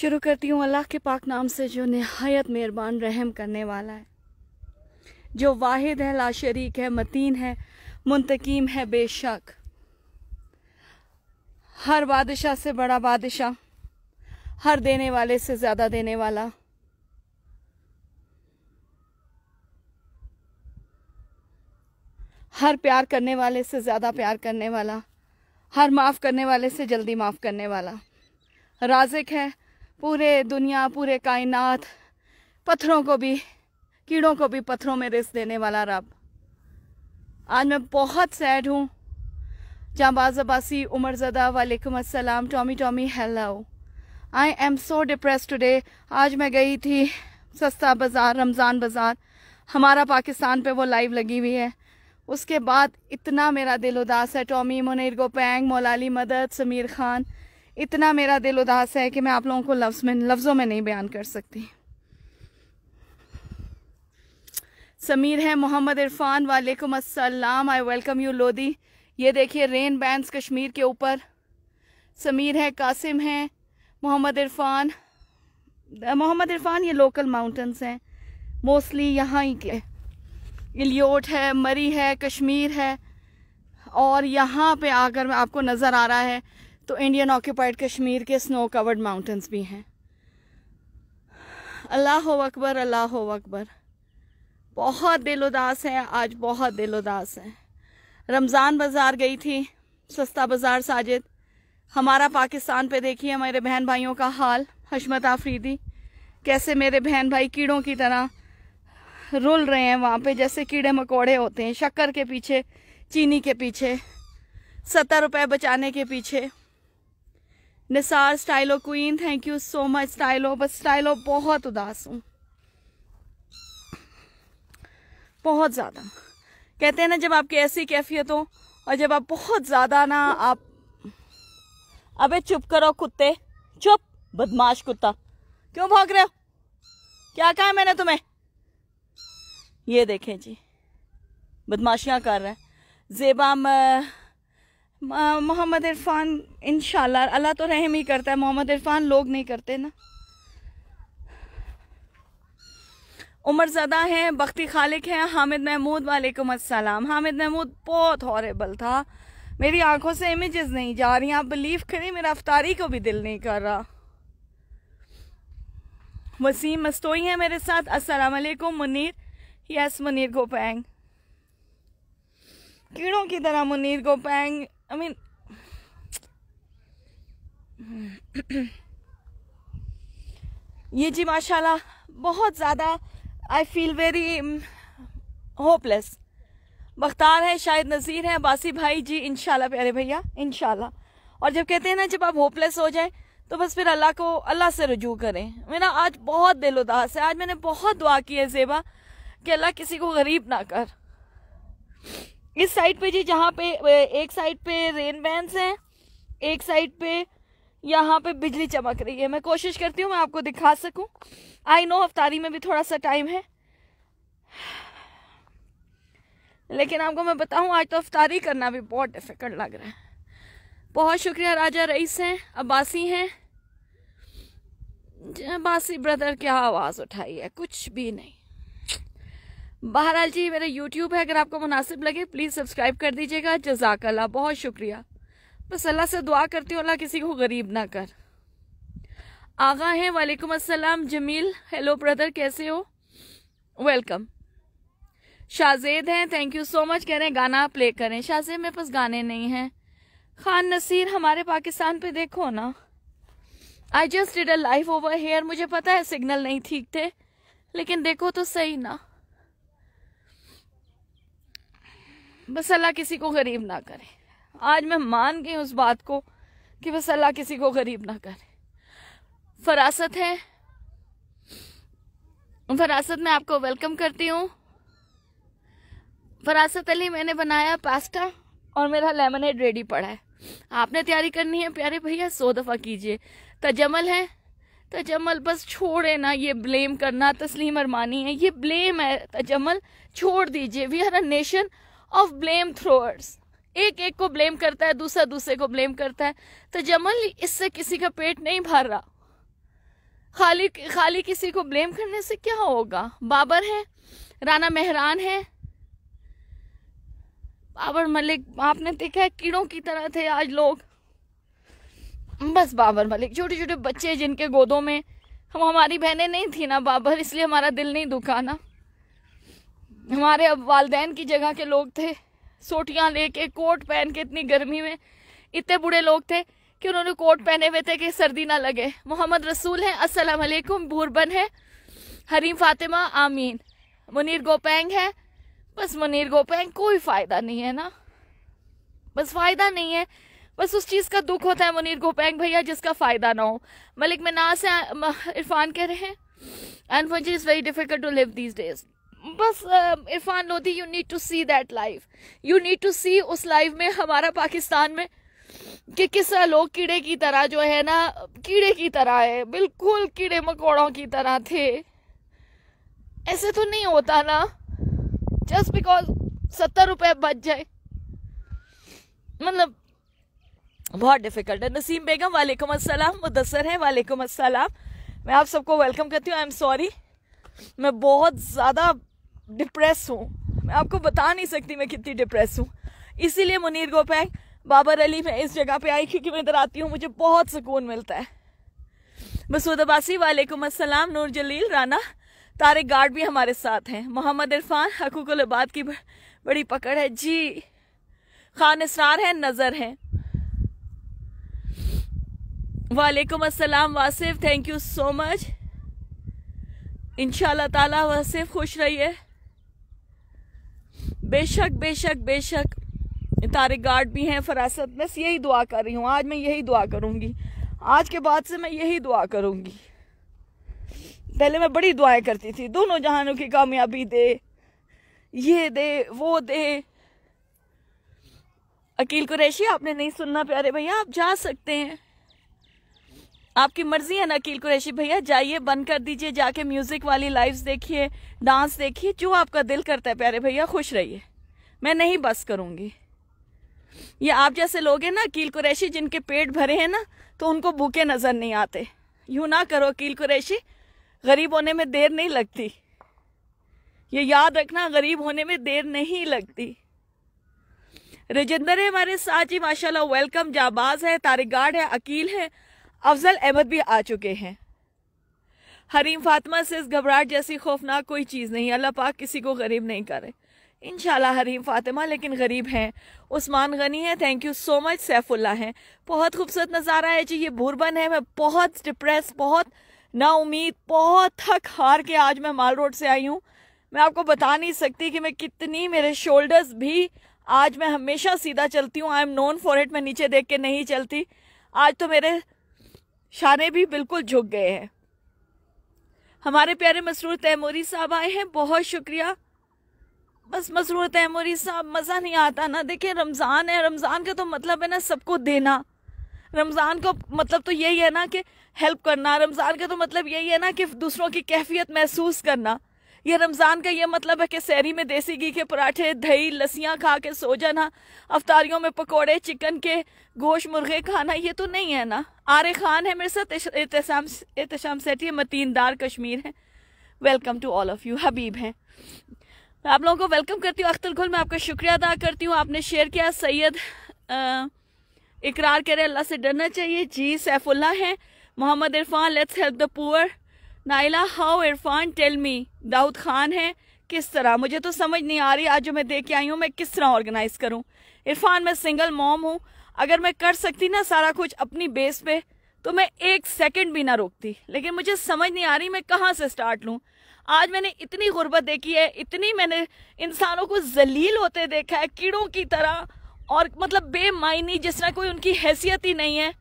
शुरू करती हूँ अल्लाह के पाक नाम से जो नहायत मेहरबान रहम करने वाला है जो वाहिद है ला शरीक है मतीन है मुंतकीम है बेशक हर बादशाह से बड़ा बादशाह हर देने वाले से ज़्यादा देने वाला हर प्यार करने वाले से ज़्यादा प्यार करने वाला हर माफ़ करने वाले से जल्दी माफ़ करने वाला राजिक है पूरे दुनिया पूरे कायनात पत्थरों को भी कीड़ों को भी पत्थरों में रिस देने वाला रब आज मैं बहुत सैड हूँ जहाँ अबासी उमर ज़दा वालेकुम अस्सलाम Tommy Tommy hello I am so depress today आज मैं गई थी सस्ता बाज़ार रमज़ान बाज़ार हमारा पाकिस्तान पे वो लाइव लगी हुई है उसके बाद इतना मेरा दिल उदास है टॉमी मुनर गोपैंग मौलाली मदद समीर खान इतना मेरा दिल उदास है कि मैं आप लोगों को लफ्ज़ में लफ्ज़ों में नहीं बयान कर सकती समीर है मोहम्मद इरफान वालेकुम अस्सलाम आई वेलकम यू लोदी ये देखिए रेन बैंड कश्मीर के ऊपर समीर है कासिम है मोहम्मद इरफान मोहम्मद इरफान ये लोकल माउंटेंस हैं मोस्टली यहाँ ही के इलियोट है मरी है कश्मीर है और यहाँ पे आकर मैं आपको नज़र आ रहा है तो इंडियन ऑक्यूपाइड कश्मीर के स्नो कवर्ड माउंटेंस भी हैं अल्लाह अकबर अल्लाह अकबर बहुत दिल उदास है आज बहुत दिल उदास है रमज़ान बाज़ार गई थी सस्ता बाज़ार साजिद हमारा पाकिस्तान पे देखिए मेरे बहन भाइयों का हाल हशमत आफरीदी कैसे मेरे बहन भाई कीड़ों की तरह रुल रहे हैं वहाँ पे जैसे कीड़े मकोड़े होते हैं शक्कर के पीछे चीनी के पीछे सत्तर रुपए बचाने के पीछे Nisar Stylo queen thank you so much Stylo बस स्टाइलो बहुत उदास हूँ बहुत ज़्यादा कहते हैं ना जब आपकी ऐसी कैफियत हो और जब आप बहुत ज़्यादा ना आप अबे चुप करो कुत्ते चुप बदमाश कुत्ता क्यों भाग रहे हो क्या कहा मैंने तुम्हें ये देखें जी बदमाशियाँ कर रहे हैं जेबा मोहम्मद इरफान इन अल्लाह तो रहम ही करता है मोहम्मद इरफान लोग नहीं करते ना उमर ज़दा हैं बख्ती खालिक हैं हामिद महमूद वालेकुम अस्सलाम हामिद महमूद बहुत हॉरेबल था मेरी आंखों से इमेजेस नहीं जा रही आप बिलीव करें मेरा अफ्तारी को भी दिल नहीं कर रहा वसीम मस्तोई हैं मेरे साथ अस्सलाम वालेकुम मुनीर यस मुनीर गोपैंग कीड़ों की तरह मुनीर गोपैंग I mean, ये जी माशाल्लाह बहुत ज़्यादा I feel very hopeless Bakhtar है शायद नज़ीर है बासी भाई जी इनशाला प्यारे भैया इनशाला और जब कहते हैं ना जब आप होपलेस हो जाए तो बस फिर अल्लाह को अल्लाह से रजू करें मेरा आज बहुत दिल उदास है आज मैंने बहुत दुआ की है जेबा कि अल्लाह किसी को गरीब ना कर इस साइड पे जी जहाँ पे एक साइड पे रेन बैंस हैं एक साइड पे यहाँ पे बिजली चमक रही है मैं कोशिश करती हूँ मैं आपको दिखा सकूँ आई नो अफ्तारी में भी थोड़ा सा टाइम है लेकिन आपको मैं बताऊँ आज तो अफ्तारी करना भी बहुत डिफिकल्ट लग रहा है बहुत शुक्रिया राजा रईस हैं अब्बासी हैं अब्बासी ब्रदर क्या आवाज़ उठाई है कुछ भी नहीं बहरहाल जी मेरा यूट्यूब है अगर आपको मुनासिब लगे प्लीज़ सब्सक्राइब कर दीजिएगा जजाक अल्लाह बहुत शुक्रिया बस अल्लाह से दुआ करती हूँ अल्लाह किसी को गरीब ना कर आगा है वालेकुम अस्सलाम जमील हेलो ब्रदर कैसे हो वेलकम शाहजेद हैं थैंक यू सो मच कह रहे हैं गाना प्ले करें शाहजेद मेरे पास गाने नहीं हैं खान नसीर हमारे पाकिस्तान पे देखो ना I just did a life over here मुझे पता है सिग्नल नहीं ठीक थे लेकिन देखो तो सही ना बस अल्लाह किसी को गरीब ना करे आज मैं मान गई उस बात को कि बस अल्लाह किसी को गरीब ना करे फरासत है फरासत में आपको वेलकम करती हूँ फरासत अली मैंने बनाया पास्ता और मेरा लेमनेड रेडी पड़ा है आपने तैयारी करनी है प्यारे भैया सौ दफ़ा कीजिए तजमल है तजमल बस छोड़े ना ये ब्लेम करना तस्लीम अरमानी है ये ब्लेम है तजमल छोड़ दीजिए we are a nation of blame throwers एक एक को ब्लेम करता है दूसरा दूसरे को ब्लेम करता है तो जमल इससे किसी का पेट नहीं भर रहा खाली खाली किसी को ब्लेम करने से क्या होगा बाबर है राना मेहरान है बाबर मलिक आपने देखा है कीड़ों की तरह थे आज लोग बस बाबर मलिक छोटे छोटे बच्चे जिनके गोदों में हम हमारी बहनें नहीं थी ना बाबर इसलिए हमारा दिल नहीं दुखा ना हमारे अब वालदेन की जगह के लोग थे सोटियाँ लेके कोट पहन के इतनी गर्मी में इतने बूढ़े लोग थे कि उन्होंने कोट पहने हुए थे कि सर्दी ना लगे मोहम्मद रसूल हैं अस्सलाम भूरबन है हरीम फातिमा आमीन मुनीर गोपेंग है बस मुनीर गोपेंग कोई फ़ायदा नहीं है ना बस फ़ायदा नहीं है बस उस चीज़ का दुख होता है मुनीर गोपेंग भैया जिसका फ़ायदा ना हो मलिक मनास इरफान कह रहे हैं and for is very difficult to live these days बस Irfan Lodhi you need to see that life you need to see उस लाइफ में हमारा पाकिस्तान में कि किस लोग कीड़े की तरह जो है ना कीड़े की तरह है बिल्कुल कीड़े मकोड़ों की तरह थे ऐसे तो नहीं होता ना जस्ट बिकॉज सत्तर रुपए बच जाए मतलब बहुत डिफिकल्ट है नसीम बेगम वालेकुम अस्सलाम मुदसर है वालेकुम अस्सलाम मैं आप सबको वेलकम करती हूँ आई एम सॉरी मैं बहुत ज़्यादा डिप्रेस हूँ मैं आपको बता नहीं सकती मैं कितनी डिप्रेस हूँ इसीलिए मुनीर गोपैक बाबर अली मैं इस जगह पे आई क्योंकि मैं इधर आती हूँ मुझे बहुत सुकून मिलता है मसूद अब्बासी वालेकुम असलम नूर जलील राना तारे गार्ड भी हमारे साथ हैं मोहम्मद इरफान हकूकुल आबाद की बड़ी पकड़ है जी खान इसरार है नज़र है वालेकुम असलम Wasif thank you so much इन ताला वासिफ खुश रहिए बेशक बेशक बेशक तारे गार्ड भी हैं फरासत बस यही दुआ कर रही हूँ आज मैं यही दुआ करूँगी आज के बाद से मैं यही दुआ करूँगी पहले मैं बड़ी दुआएं करती थी दोनों जहानों की कामयाबी दे ये दे वो दे अकील कुरैशी आपने नहीं सुनना प्यारे भैया आप जा सकते हैं आपकी मर्जी है ना अकील कुरैशी भैया जाइए बंद कर दीजिए जाके म्यूजिक वाली लाइव देखिए डांस देखिए जो आपका दिल करता है प्यारे भैया खुश रहिए मैं नहीं बस करूंगी ये आप जैसे लोग हैं ना अकील कुरैशी जिनके पेट भरे हैं ना तो उनको भूखे नजर नहीं आते यूं ना करो अकील कुरैशी गरीब होने में देर नहीं लगती ये याद रखना गरीब होने में देर नहीं लगती रजिंदर है हमारे साथ जी माशाल्लाह वेलकम जाबाज है तारिगाड है अकील है अफजल अहमद भी आ चुके हैं हरीम फातिमा से इस घबराहट जैसी खौफनाक कोई चीज़ नहीं अल्लाह पाक किसी को गरीब नहीं करे इन हरीम फातिमा लेकिन गरीब हैं उस्मान गनी है thank you so much Saifullah हैं बहुत खूबसूरत नज़ारा है जी ये भूरबन है मैं बहुत डिप्रेस बहुत नाउमीद बहुत थक हार के आज मैं माल रोड से आई हूँ मैं आपको बता नहीं सकती कि मैं कितनी मेरे शोल्डर्स भी आज मैं हमेशा सीधा चलती हूँ I am known for it मैं नीचे देख के नहीं चलती आज तो मेरे शाने भी बिल्कुल झुक गए हैं हमारे प्यारे मसरूर तैमूरी साहब आए हैं बहुत शुक्रिया बस मसरूर तैमूरी साहब मज़ा नहीं आता ना देखिए रमज़ान है रमज़ान का तो मतलब है ना सबको देना रमज़ान का मतलब तो यही है ना कि हेल्प करना रमज़ान का तो मतलब यही है ना कि दूसरों की कैफियत महसूस करना ये रमज़ान का ये मतलब है कि सैरी में देसी घी के पराठे दही लस्सियाँ खा के सो जाना अफतारियों में पकौड़े चिकन के गोश मुर्गे खाना ये तो नहीं है ना आर खान है मेरे साथ एहतम एहतम सेठी मतीनदार कश्मीर है welcome to all of you Habib हैं मैं आप लोगों को वेलकम करती हूँ अख्तर गुल मैं आपका शुक्रिया अदा करती हूँ आपने शेयर किया सैयद इकरार कह रहे अल्लाह से डरना चाहिए जी सैफुल्ला है Mohammad Irfan let's help the poor Naila how Irfan tell me Dawood Khan है किस तरह मुझे तो समझ नहीं आ रही आज जो मैं दे के आई हूँ मैं किस तरह ऑर्गेनाइज करूँ इरफान मैं सिंगल मॉम हूँ अगर मैं कर सकती ना सारा कुछ अपनी बेस पे तो मैं एक सेकंड भी ना रोकती लेकिन मुझे समझ नहीं आ रही मैं कहाँ से स्टार्ट लूँ आज मैंने इतनी गुर्बत देखी है इतनी मैंने इंसानों को जलील होते देखा है कीड़ों की तरह और मतलब बेमायनी जिस तरह कोई उनकी हैसियत ही नहीं है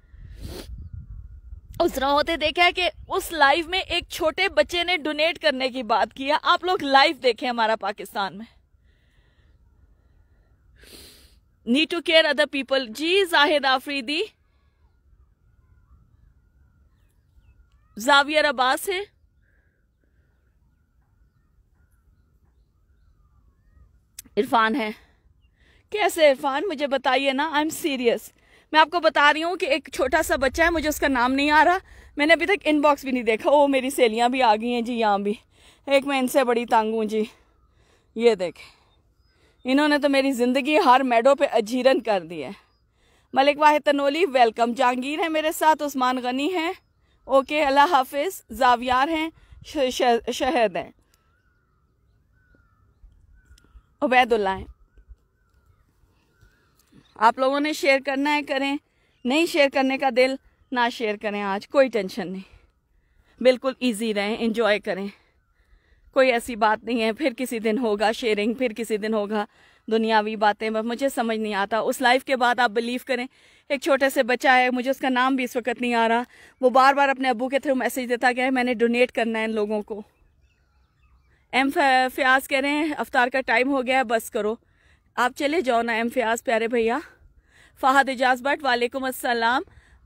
उस होते देखा है कि उस लाइव में एक छोटे बच्चे ने डोनेट करने की बात की है आप लोग लाइव देखे हमारा पाकिस्तान में need to care other people जी जाहिद आफरीदी जावियर अब्बास है इरफान है कैसे इरफान मुझे बताइए ना आई एम सीरियस मैं आपको बता रही हूँ कि एक छोटा सा बच्चा है मुझे उसका नाम नहीं आ रहा मैंने अभी तक इनबॉक्स भी नहीं देखा वो मेरी सहेलियाँ भी आ गई हैं जी यहाँ भी एक मैं इनसे बड़ी तंग हूँ जी ये देखें इन्होंने तो मेरी ज़िंदगी हर मेडो पे अजीरन कर दी है मलिक वाहि तनोली वेलकम जहांगीर है मेरे साथ उस्मान गनी हैं ओके अल्लाह हाफिज जावियार हैं शहद हैं उबैदुल्ला हैं आप लोगों ने शेयर करना है करें नहीं शेयर करने का दिल ना शेयर करें आज कोई टेंशन नहीं बिल्कुल इजी रहें इंजॉय करें कोई ऐसी बात नहीं है फिर किसी दिन होगा शेयरिंग फिर किसी दिन होगा दुनियावी बातें बस मुझे समझ नहीं आता उस लाइफ के बाद आप बिलीव करें एक छोटे से बच्चा है मुझे उसका नाम भी इस वक्त नहीं आ रहा वो बार बार अपने अबू के थ्रू मैसेज देता गया है मैंने डोनेट करना है इन लोगों को एम फयाज कह रहे हैं अवतार का टाइम हो गया है बस करो आप चले जाओ ना एम फयाज प्यारे भैया फ़ाहद एजाज भट्ट वालेकुम असलम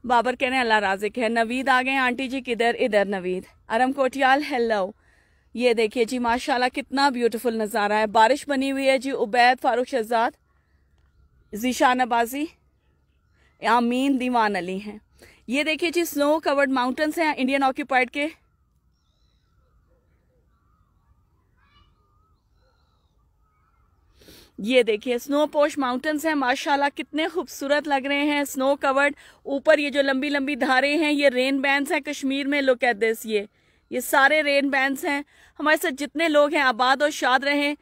बाबर कहने अल्लाह राजिक है नवीद आ गए आंटी जी किधर इधर नवीद अरम कोठियाल हेलो ये देखिए जी माशाल्लाह कितना ब्यूटीफुल नज़ारा है बारिश बनी हुई है जी उबैद फारूक शहजाद जीशान अबाजी आमीन दीवान अली हैं ये देखिए जी स्नो कवर्ड माउंटेंस हैं इंडियन ऑक्यूपाइड के ये देखिए स्नो पोश माउंटेन्स हैं माशाल्लाह कितने खूबसूरत लग रहे हैं स्नो कवर्ड ऊपर ये जो लंबी लंबी धारे हैं ये रेन बैंड्स हैं कश्मीर में लुक एट दिस ये ये सारे रेन बैंड्स हैं हमारे साथ जितने लोग हैं आबाद और शाद रहें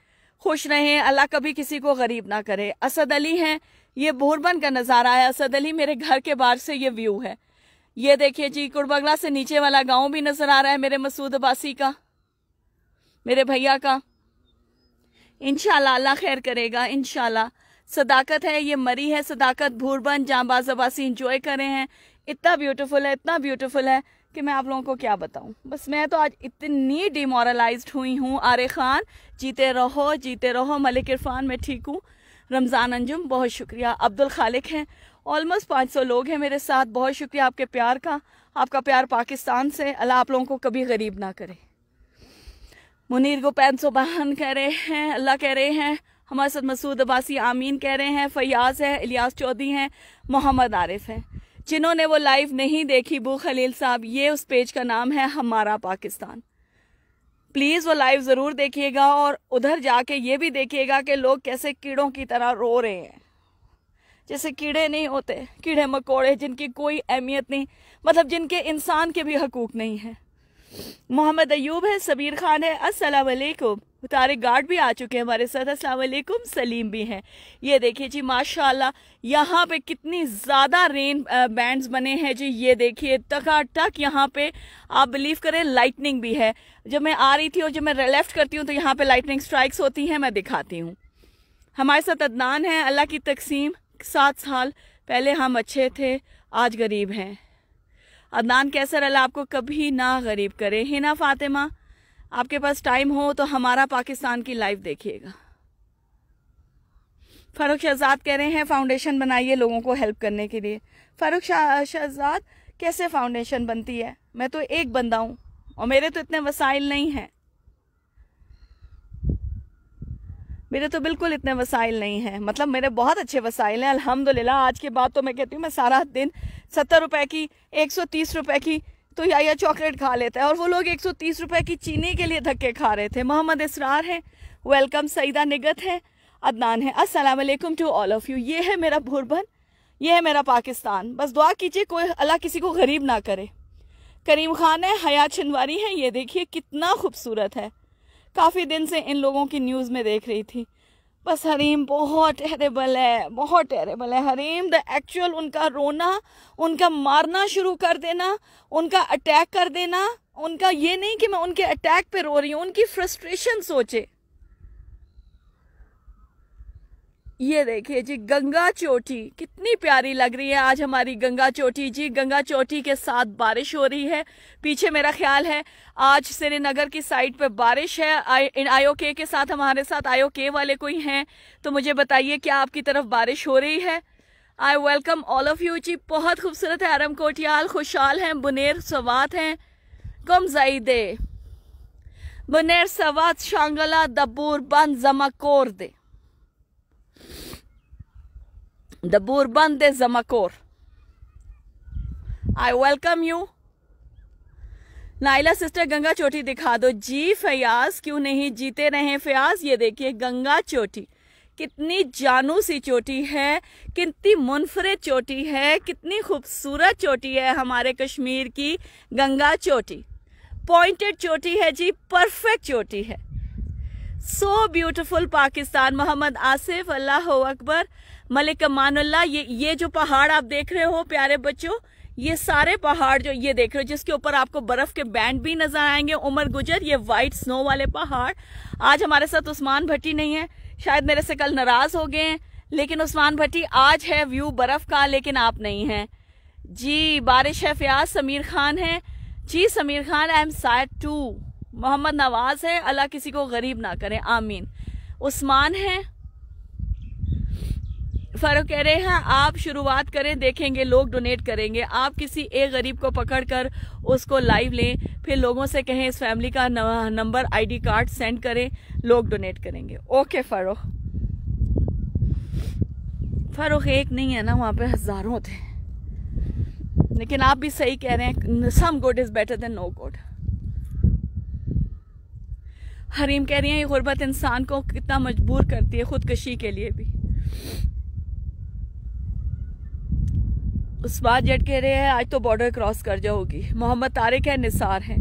खुश रहें अल्लाह कभी किसी को गरीब ना करे असद अली हैं ये भोरबन का नज़ारा है असद अली मेरे घर के बाहर से ये व्यू है ये देखिए जी कुड़बगला से नीचे वाला गांव भी नज़र आ रहा है मेरे मसूद अबासी का मेरे भैया का इनशाला अल्लाह खैर करेगा इन सदाकत है ये मरी है सदाकत भूरबन जामबाज अबासी इंजॉय करे हैं इतना ब्यूटीफुल है इतना ब्यूटीफुल है कि मैं आप लोगों को क्या बताऊं बस मैं तो आज इतनी डिमोरलाइज हुई हूँ आरे खान जीते रहो जीते रहो मलिक इरफान मैं ठीक हूँ रमज़ान अंजुम बहुत शुक्रिया अब्दुल खालिक हैं ऑलमोस्ट 500 लोग हैं मेरे साथ बहुत शुक्रिया आपके प्यार का आपका प्यार पाकिस्तान से अल्लाह आप लोगों को कभी गरीब ना करे मुनीर को पैन बहन कह रहे हैं अल्लाह कह रहे हैं हमारे साथ मसूद अब्बासी आमीन कह रहे हैं फयाज है इलियास चौधरी हैं मोहम्मद आरिफ हैं जिन्होंने वो लाइव नहीं देखी बू खलील साहब ये उस पेज का नाम है हमारा पाकिस्तान प्लीज़ वो लाइव ज़रूर देखिएगा और उधर जाके ये भी देखिएगा कि लोग कैसे कीड़ों की तरह रो रहे हैं जैसे कीड़े नहीं होते कीड़े मकोड़े जिनकी कोई अहमियत नहीं मतलब जिनके इंसान के भी हकूक नहीं है मोहम्मद अयूब है सबीर खान है अस्सलाम वालेकुम गार्ड भी आ चुके हैं हमारे साथ अस्सलाम वालेकुम सलीम भी हैं ये देखिए जी माशाल्लाह यहाँ पे कितनी ज़्यादा रेन बैंड्स बने हैं जी ये देखिए टकाटक यहाँ पे आप बिलीव करें लाइटनिंग भी है जब मैं आ रही थी और जब मैं लेफ्ट करती हूँ तो यहाँ पे लाइटनिंग स्ट्राइक्स होती हैं मैं दिखाती हूँ हमारे साथ अदनान है अल्लाह की तकसीम सात साल पहले हम अच्छे थे आज गरीब हैं अदनान कैसर अल्लाह आपको कभी ना गरीब करे हिना फातिमा आपके पास टाइम हो तो हमारा पाकिस्तान की लाइफ देखिएगा फारूक शहजाद कह रहे हैं फाउंडेशन बनाइए लोगों को हेल्प करने के लिए फारूक शहजाद कैसे फाउंडेशन बनती है मैं तो एक बंदा हूँ और मेरे तो इतने वसाइल नहीं हैं मेरे तो बिल्कुल इतने वसाइल नहीं हैं मतलब मेरे बहुत अच्छे वसाइल हैं अल्हम्दुलिल्लाह आज के बाद तो मैं कहती हूँ मैं सारा दिन सत्तर रुपए की एक सौ तीस रुपए की तो या या चॉकलेट खा लेता है और वो लोग एक सौ तीस रुपए की चीनी के लिए धक्के खा रहे थे मोहम्मद इसरार हैं वेलकम सईदा निगत हैं अदनान है असलम टू ऑल ऑफ़ यू ये है मेरा भुरबन ये है मेरा पाकिस्तान बस दुआ कीजिए कोई अल्लाह किसी को गरीब ना करे करीम खान है हया छिनवारी है ये देखिए कितना खूबसूरत है काफ़ी दिन से इन लोगों की न्यूज़ में देख रही थी बस हरीम बहुत टेरेबल है बहुत टेरेबल है हरीम द एक्चुअल उनका रोना उनका मारना शुरू कर देना उनका अटैक कर देना उनका ये नहीं कि मैं उनके अटैक पे रो रही हूँ उनकी फ्रस्ट्रेशन सोचे ये देखिए जी गंगा चोटी कितनी प्यारी लग रही है आज हमारी गंगा चोटी जी गंगा चोटी के साथ बारिश हो रही है पीछे मेरा ख्याल है आज श्रीनगर की साइड पे बारिश है आई आयो के, के साथ हमारे साथ के वाले कोई हैं तो मुझे बताइए क्या आपकी तरफ बारिश हो रही है I welcome all of you जी बहुत खूबसूरत है आरम कोटियाल खुशहाल हैं बुनेर सवात हैं जईदे बुनेर सवात शांगला दबूर बन जमाकोर दे the de Zamakor. I welcome you. Naila sister Ganga Choti दिखा दो जी फयाज क्यों नहीं जीते रहे फयाज ये देखिए गंगा चोटी कितनी जानू सी चोटी है कितनी मुनफरद चोटी है कितनी खूबसूरत चोटी है हमारे कश्मीर की गंगा चोटी पॉइंटेड चोटी है जी परफेक्ट चोटी है सो ब्यूटिफुल पाकिस्तान मोहम्मद आसिफ अल्लाह अकबर मलिक अमानुल्ला ये ये जो पहाड़ आप देख रहे हो प्यारे बच्चों ये सारे पहाड़ जो ये देख रहे हो जिसके ऊपर आपको बर्फ के बैंड भी नजर आएंगे उमर गुजर ये वाइट स्नो वाले पहाड़ आज हमारे साथ उस्मान भट्टी नहीं है शायद मेरे से कल नाराज हो गए हैं लेकिन उस्मान भट्टी आज है व्यू बर्फ का लेकिन आप नहीं है जी बारिश है फयाज समीर खान है जी Samir Khan I am side to Mohammad Nawaz है अल्लाह किसी को गरीब ना करे आमीन उस्मान है फारूक कह रहे हैं आप शुरुआत करें देखेंगे लोग डोनेट करेंगे आप किसी एक गरीब को पकड़कर उसको लाइव लें फिर लोगों से कहें इस फैमिली का नंबर आईडी कार्ड सेंड करें लोग डोनेट करेंगे ओके फारूक फारूक एक नहीं है ना वहाँ पे हज़ारों थे लेकिन आप भी सही कह रहे हैं some good is better than no good Hareem कह रही हैं ये गुर्बत इंसान को कितना मजबूर करती है खुदकशी के लिए भी उस बात जट कह रहे हैं आज तो बॉर्डर क्रॉस कर जाओगी मोहम्मद तारिक है निसार हैं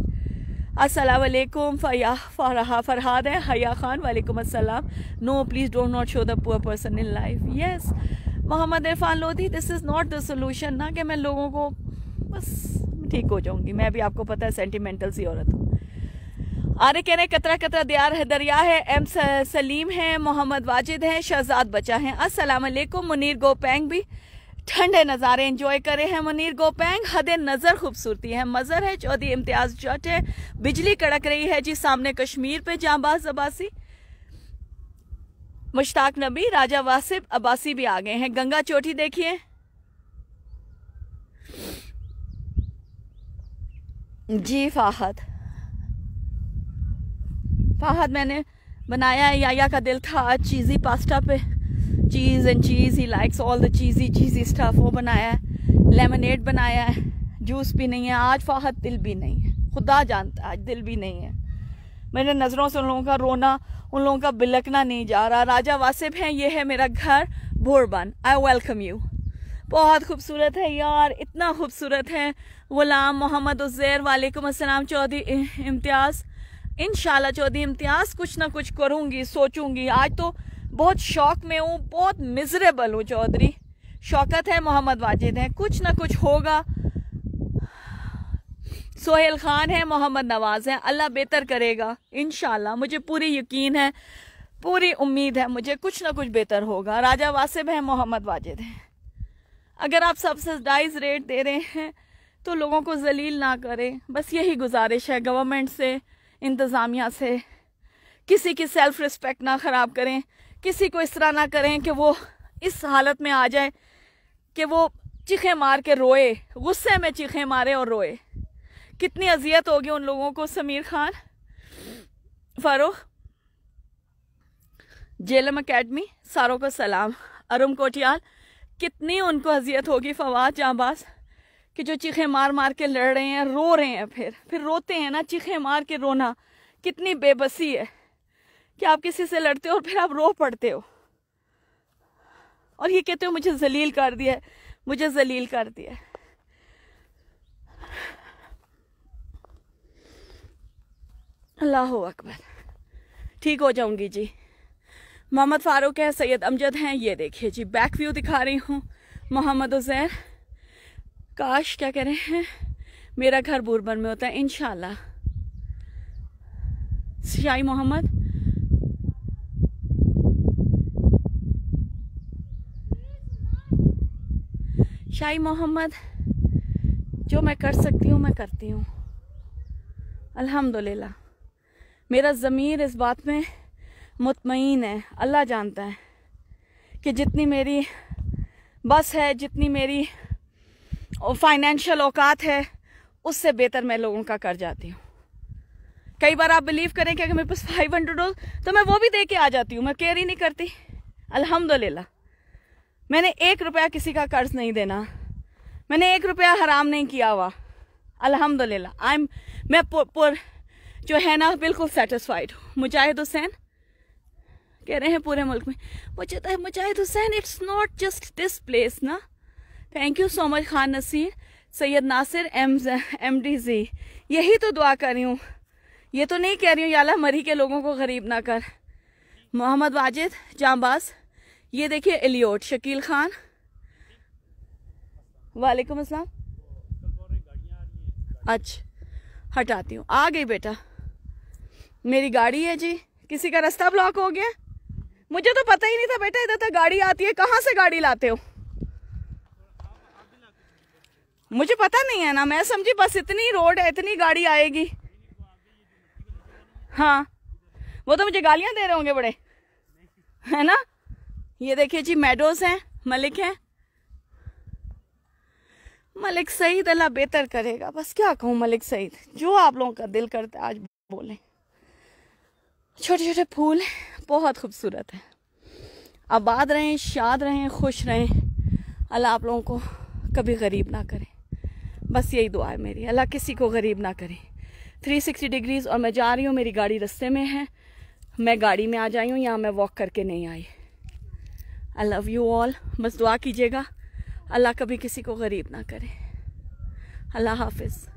असलकुम फया फरहा फरहाद है हया खान वालेकुम असलम no please don't not show the poor person in life yes Mohammad Irfan Lodhi this is not the solution ना कि मैं लोगों को बस ठीक हो जाऊंगी मैं भी आपको पता है सेंटिमेंटल सी औरत हूँ आरिक कहने कतरा कतरा दियार है दरिया है एम सलीम है मोहम्मद वाजिद है शहजाद बचा हैं असलम मुनीर गोपैंग भी ठंडे नज़ारे इंजॉय करे हैं मुनीर गोपैंग हद नज़र खूबसूरती है मज़र है चौधरी इम्तियाज जट है बिजली कड़क रही है जी सामने कश्मीर पे जाबाज अबासी मुश्ताक नबी राजा वासिफ अब्बासी भी आ गए हैं गंगा चोटी देखिए जी फाहद फाहद मैंने बनाया है याया का दिल था आज चीज़ी पास्ता पे cheese and cheese he likes all the cheesy cheesy stuff वो बनाया है लेमनेड बनाया है जूस भी नहीं है आज फाहद दिल भी नहीं है खुदा जानता आज दिल भी नहीं है मेरे नज़रों से उन लोगों का रोना उन लोगों का बिलकना नहीं जा रहा राजा वासिफ हैं ये है मेरा घर भोरबन आई वेलकम यू बहुत खूबसूरत है यार इतना खूबसूरत है ग़ुलाम मोहम्मद उज़ैर वालेकुम अस्सलाम चौधरी इम्तियाज़ इन चौधरी इम्तियाज कुछ ना कुछ करूँगी सोचूंगी आज तो बहुत शौक में हूँ बहुत मिजरेबल हूँ चौधरी शौकत है मोहम्मद वाजिद है कुछ ना कुछ होगा सोहेल खान है मोहम्मद नवाज है अल्लाह बेहतर करेगा इन मुझे पूरी यकीन है पूरी उम्मीद है मुझे कुछ ना कुछ बेहतर होगा राजा वासिब है मोहम्मद वाजिद है अगर आप सब्सिडाइज रेट दे रहे हैं तो लोगों को जलील ना करें बस यही गुजारिश है गवर्नमेंट से इंतज़ामिया से किसी की सेल्फ रिस्पेक्ट ना ख़राब करें किसी को इस तरह ना करें कि वो इस हालत में आ जाए कि वो चीखे मार के रोए गुस्से में चीखें मारे और रोए कितनी अजियत होगी उन लोगों को समीर खान फारूख जेलम अकेडमी सारों को सलाम अरुम कोटियाल कितनी उनको अजियत होगी फवाद जाबाज़ कि जो चीखे मार मार के लड़ रहे हैं रो रहे हैं फिर फिर रोते हैं ना चीखे मार के रोना कितनी बेबसी है कि आप किसी से लड़ते हो और फिर आप रो पड़ते हो और ये कहते हो मुझे जलील कर दिया मुझे जलील कर दिया अल्लाह अकबर ठीक हो जाऊंगी जी मोहम्मद फारूक है सैयद अमजद हैं ये देखिए जी बैक व्यू दिखा रही हूँ मोहम्मद उजैर काश क्या कह रहे हैं मेरा घर बोरबन में होता है इनशाला शाही मोहम्मद शाही मोहम्मद जो मैं कर सकती हूँ मैं करती हूँ अल्हम्दुलिल्लाह मेरा ज़मीर इस बात में मुतमिन है अल्लाह जानता है कि जितनी मेरी बस है जितनी मेरी और फाइनेंशियल औकात है उससे बेहतर मैं लोगों का कर जाती हूँ कई बार आप बिलीव करें कि अगर मेरे पास फाइव हंड्रेड हो तो मैं वो भी दे के आ जाती हूँ मैं केयर ही नहीं करती अल्हम्दुलिल्लाह मैंने एक रुपया किसी का कर्ज नहीं देना मैंने एक रुपया हराम नहीं किया हुआ अल्हम्दुलिल्लाह आई एम मैं पुर, पुर जो है ना बिल्कुल सेटिस्फाइड हूँ मुजाहिद हुसैन कह रहे हैं पूरे मुल्क में मुझे तो Mujahid Hussain it's not just this place ना thank you so much Khan Nasir Syed Nasir M M D जी यही तो दुआ कर रही हूँ ये तो नहीं कह रही हूँ याला मरी के लोगों को गरीब ना कर मोहम्मद वाजिद जाबाज ये देखिए एलियोट शकील खान वालेकुम अस्सलाम अच्छा हटाती हूँ आ गई बेटा मेरी गाड़ी है जी किसी का रास्ता ब्लॉक हो गया मुझे तो पता ही नहीं था बेटा इधर तक गाड़ी आती है कहाँ से गाड़ी लाते हो मुझे पता नहीं है ना मैं समझी बस इतनी रोड है इतनी गाड़ी आएगी हाँ वो तो मुझे गालियां दे रहे होंगे बड़े है ना ये देखिए जी मेडोज हैं मलिक हैं मलिक सईद अल्लाह बेहतर करेगा बस क्या कहूँ मलिक सईद जो आप लोगों का दिल करता है आज बोलें छोटे छोटे फूल बहुत खूबसूरत है आबाद रहें शाद रहें खुश रहें अल्लाह आप लोगों को कभी गरीब ना करें बस यही दुआ है मेरी अल्लाह किसी को गरीब ना करे 360 डिग्रीज़ और मैं जा रही हूँ मेरी गाड़ी रस्ते में है मैं गाड़ी में आ जाई हूँ यहाँ मैं वॉक करके नहीं I I love you all बस दुआ कीजिएगा अल्लाह कभी किसी को गरीब ना करे अल्लाह हाफिज़